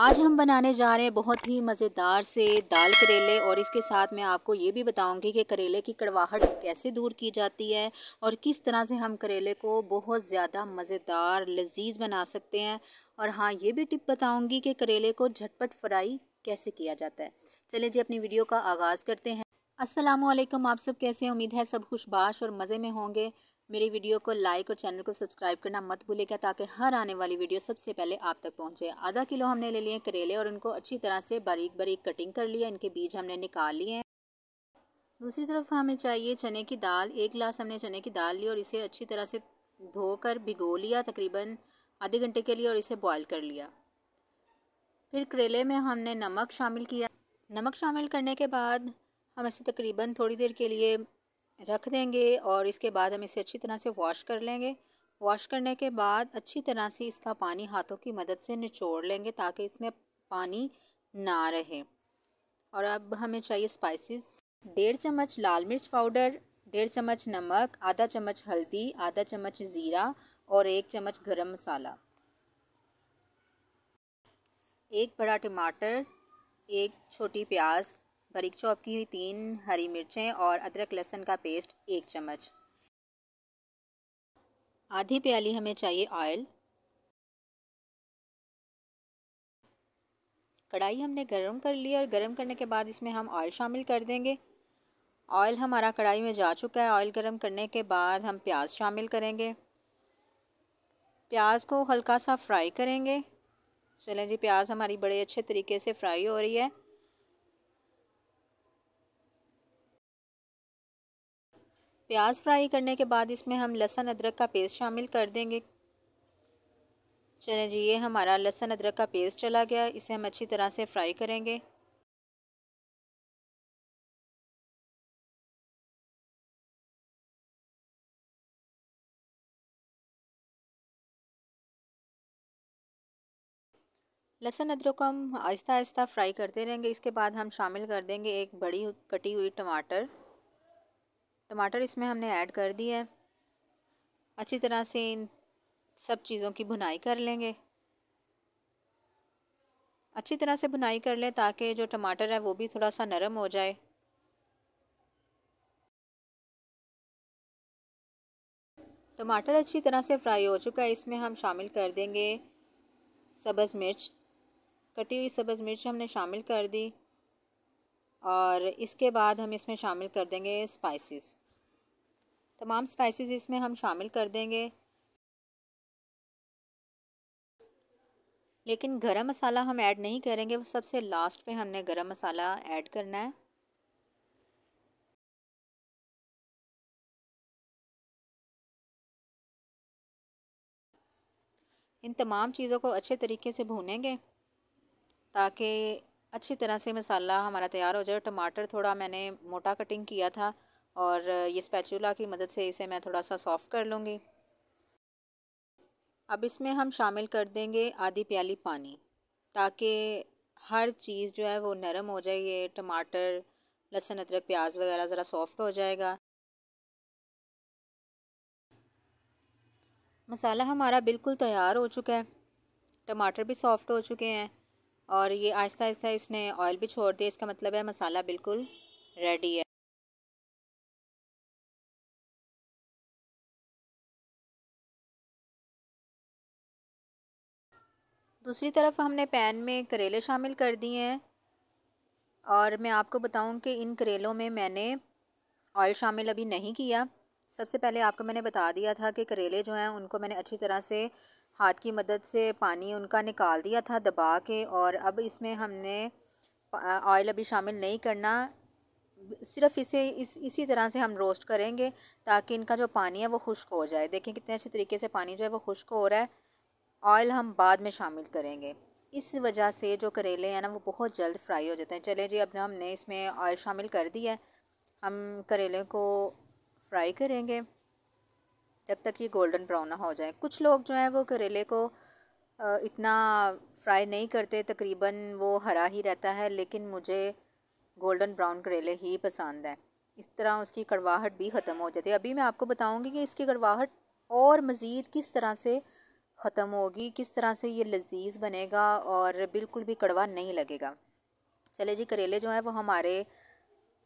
आज हम बनाने जा रहे हैं बहुत ही मज़ेदार से दाल करेले और इसके साथ मैं आपको ये भी बताऊंगी कि करेले की कड़वाहट कैसे दूर की जाती है और किस तरह से हम करेले को बहुत ज़्यादा मज़ेदार लजीज बना सकते हैं और हाँ ये भी टिप बताऊंगी कि करेले को झटपट फ्राई कैसे किया जाता है चले जी अपनी वीडियो का आगाज़ करते हैं असलम आप सब कैसे उम्मीद है सब खुशबाश और मज़े में होंगे मेरी वीडियो को लाइक और चैनल को सब्सक्राइब करना मत भूलेगा ताकि हर आने वाली वीडियो सबसे पहले आप तक पहुँचे आधा किलो हमने ले लिए करेले और इनको अच्छी तरह से बारीक बारीक कटिंग कर लिया इनके बीज हमने निकाल लिए हैं दूसरी तरफ हमें चाहिए चने की दाल एक गिलास हमने चने की दाल ली और इसे अच्छी तरह से धोकर भिगो लिया तकरीबन आधे घंटे के लिए और इसे बॉयल कर लिया फिर करेले में हमने नमक शामिल किया नमक शामिल करने के बाद हम इसे तकरीबन थोड़ी देर के लिए रख देंगे और इसके बाद हम इसे अच्छी तरह से वॉश कर लेंगे वॉश करने के बाद अच्छी तरह से इसका पानी हाथों की मदद से निचोड़ लेंगे ताकि इसमें पानी ना रहे और अब हमें चाहिए स्पाइसेस डेढ़ चम्मच लाल मिर्च पाउडर डेढ़ चम्मच नमक आधा चम्मच हल्दी आधा चम्मच ज़ीरा और एक चम्मच गरम मसाला एक बड़ा टमाटर एक छोटी प्याज बारीक चॉप की हुई तीन हरी मिर्चें और अदरक लहसुन का पेस्ट एक चम्मच आधी प्याली हमें चाहिए ऑयल कढ़ाई हमने गर्म कर ली और गर्म करने के बाद इसमें हम ऑयल शामिल कर देंगे ऑयल हमारा कढ़ाई में जा चुका है ऑयल गर्म करने के बाद हम प्याज शामिल करेंगे प्याज को हल्का सा फ्राई करेंगे चलें जी प्याज हमारी बड़े अच्छे तरीके से फ्राई हो रही है प्याज फ्राई करने के बाद इसमें हम लहसुन अदरक का पेस्ट शामिल कर देंगे चलें जी ये हमारा लहसुन अदरक का पेस्ट चला गया इसे हम अच्छी तरह से फ्राई करेंगे लहसुन अदरक को हम आहिस्ता आहिस्ता फ्राई करते रहेंगे इसके बाद हम शामिल कर देंगे एक बड़ी कटी हुई टमाटर टमाटर इसमें हमने ऐड कर दिया है अच्छी तरह से इन सब चीज़ों की भुनाई कर लेंगे अच्छी तरह से भुनाई कर लें ताकि जो टमाटर है वो भी थोड़ा सा नरम हो जाए टमाटर अच्छी तरह से फ्राई हो चुका है इसमें हम शामिल कर देंगे सब्ज़ मिर्च कटी हुई सब्ज़ मिर्च हमने शामिल कर दी और इसके बाद हम इसमें शामिल कर देंगे स्पाइसेस तमाम स्पाइसेस इसमें हम शामिल कर देंगे लेकिन गरम मसाला हम ऐड नहीं करेंगे वो सबसे लास्ट पे हमने गरम मसाला ऐड करना है इन तमाम चीज़ों को अच्छे तरीके से भूनेंगे ताकि अच्छी तरह से मसाला हमारा तैयार हो जाए टमाटर थोड़ा मैंने मोटा कटिंग किया था और ये स्पैचुला की मदद से इसे मैं थोड़ा सा सॉफ़्ट कर लूँगी अब इसमें हम शामिल कर देंगे आधी प्याली पानी ताकि हर चीज़ जो है वो नरम हो जाए ये टमाटर लहसुन अदरक प्याज वगैरह ज़रा सॉफ्ट हो जाएगा मसाला हमारा बिल्कुल तैयार हो चुका है टमाटर भी सॉफ्ट हो चुके हैं और ये आहिस्ता आहिस्ता इसने ऑयल भी छोड़ दिया इसका मतलब है मसाला बिल्कुल रेडी है दूसरी तरफ हमने पैन में करेले शामिल कर दिए हैं और मैं आपको बताऊं कि इन करेलों में मैंने ऑयल शामिल अभी नहीं किया सबसे पहले आपको मैंने बता दिया था कि करेले जो हैं उनको मैंने अच्छी तरह से हाथ की मदद से पानी उनका निकाल दिया था दबा के और अब इसमें हमने ऑयल अभी शामिल नहीं करना सिर्फ इसे इस इसी तरह से हम रोस्ट करेंगे ताकि इनका जो पानी है वो खुश्क हो जाए देखें कितने अच्छे तरीके से पानी जो है वो खुश्क हो रहा है ऑयल हम बाद में शामिल करेंगे इस वजह से जो करेले हैं ना वो बहुत जल्द फ्राई हो जाते हैं चले जी अब हमने इसमें ऑयल शामिल कर दिया है हम करेले को फ्राई करेंगे जब तक ये गोल्डन ब्राउन ना हो जाए कुछ लोग जो हैं वो करेले को इतना फ्राई नहीं करते तकरीबन वो हरा ही रहता है लेकिन मुझे गोल्डन ब्राउन करेले ही पसंद है इस तरह उसकी कड़वाहट भी ख़त्म हो जाती है अभी मैं आपको बताऊंगी कि इसकी कड़वाहट और मज़ीद किस तरह से ख़त्म होगी किस तरह से ये लजीज बनेगा और बिल्कुल भी कड़वा नहीं लगेगा चले जी करेले जो हैं वो हमारे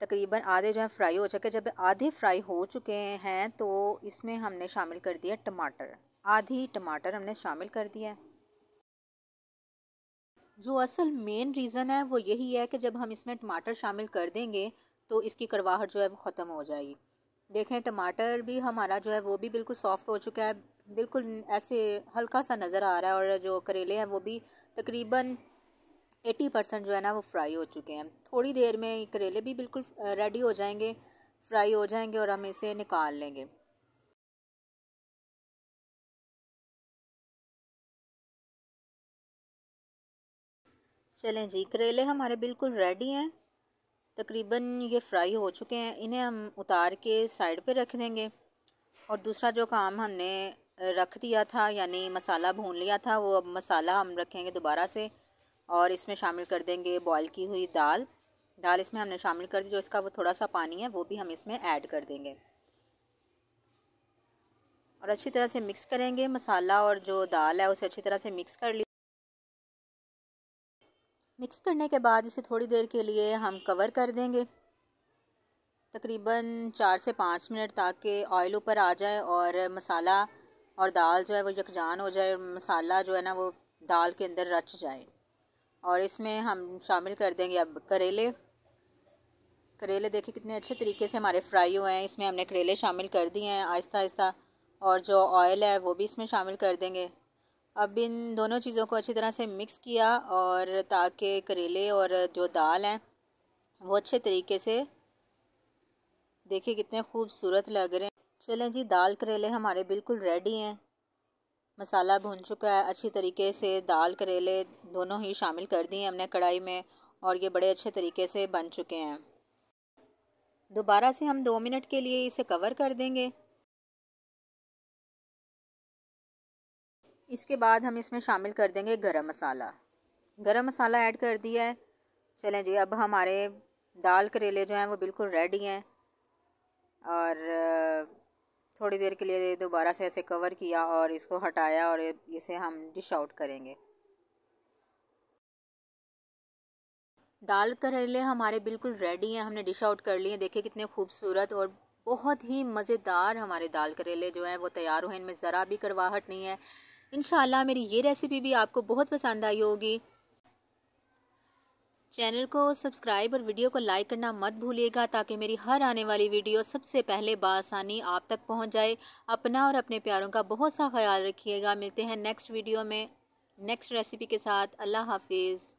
तकरीबन आधे जो हैं फ्राई हो चुके जब आधे फ्राई हो चुके हैं तो इसमें हमने शामिल कर दिया टमाटर आधी टमाटर हमने शामिल कर दिया जो असल मेन रीज़न है वो यही है कि जब हम इसमें टमाटर शामिल कर देंगे तो इसकी कड़वाहट जो है वो ख़त्म हो जाएगी देखें टमाटर भी हमारा जो है वो भी बिल्कुल सॉफ्ट हो चुका है बिल्कुल ऐसे हल्का सा नज़र आ रहा है और जो करेले हैं वो भी तकरीबन एटी परसेंट जो है ना वो फ्राई हो चुके हैं थोड़ी देर में करेले भी बिल्कुल रेडी हो जाएंगे फ्राई हो जाएंगे और हम इसे निकाल लेंगे चलें जी करेले हमारे बिल्कुल रेडी हैं तकरीबन ये फ्राई हो चुके हैं इन्हें हम उतार के साइड पे रख देंगे और दूसरा जो काम हमने रख दिया था यानी मसाला भून लिया था वो अब मसाला हम रखेंगे दोबारा से और इसमें शामिल कर देंगे बॉयल की हुई दाल दाल इसमें हमने शामिल कर दी जो इसका वो थोड़ा सा पानी है वो भी हम इसमें ऐड कर देंगे और अच्छी तरह से मिक्स करेंगे मसाला और जो दाल है उसे अच्छी तरह से मिक्स कर ली मिक्स करने के बाद इसे थोड़ी देर के लिए हम कवर कर देंगे तकरीबन चार से पाँच मिनट ताकि ऑयल ऊपर आ जाए और मसाला और दाल जो है वो यकजान हो जाए मसाला जो है ना वो दाल के अंदर रच जाए और इसमें हम शामिल कर देंगे अब करेले करेले देखिए कितने अच्छे तरीके से हमारे फ्राई हुए हैं इसमें हमने करेले शामिल कर दिए हैं आहिस्ता आहिस्ता और जो ऑयल है वो भी इसमें शामिल कर देंगे अब इन दोनों चीज़ों को अच्छी तरह से मिक्स किया और ताकि करेले और जो दाल हैं वो अच्छे तरीके से देखिए कितने खूबसूरत लग रहे हैं चलें जी दाल करेले हमारे बिल्कुल रेडी हैं मसाला भुन चुका है अच्छी तरीके से दाल करेले दोनों ही शामिल कर दिए हमने कढ़ाई में और ये बड़े अच्छे तरीके से बन चुके हैं दोबारा से हम दो मिनट के लिए इसे कवर कर देंगे इसके बाद हम इसमें शामिल कर देंगे गरम मसाला गरम मसाला ऐड कर दिया है चलें जी अब हमारे दाल करेले जो हैं वो बिल्कुल रेडी हैं और थोड़ी देर के लिए दोबारा से ऐसे कवर किया और इसको हटाया और इसे हम डिश आउट करेंगे दाल करेले हमारे बिल्कुल रेडी हैं हमने डिश आउट कर लिए देखिए कितने खूबसूरत और बहुत ही मज़ेदार हमारे दाल करेले जो हैं वो तैयार हुए हैं इनमें ज़रा भी करवाहट नहीं है इन मेरी ये रेसिपी भी आपको बहुत पसंद आई होगी चैनल को सब्सक्राइब और वीडियो को लाइक करना मत भूलिएगा ताकि मेरी हर आने वाली वीडियो सबसे पहले बासानी आप तक पहुंच जाए अपना और अपने प्यारों का बहुत सा ख्याल रखिएगा मिलते हैं नेक्स्ट वीडियो में नेक्स्ट रेसिपी के साथ अल्लाह हाफिज़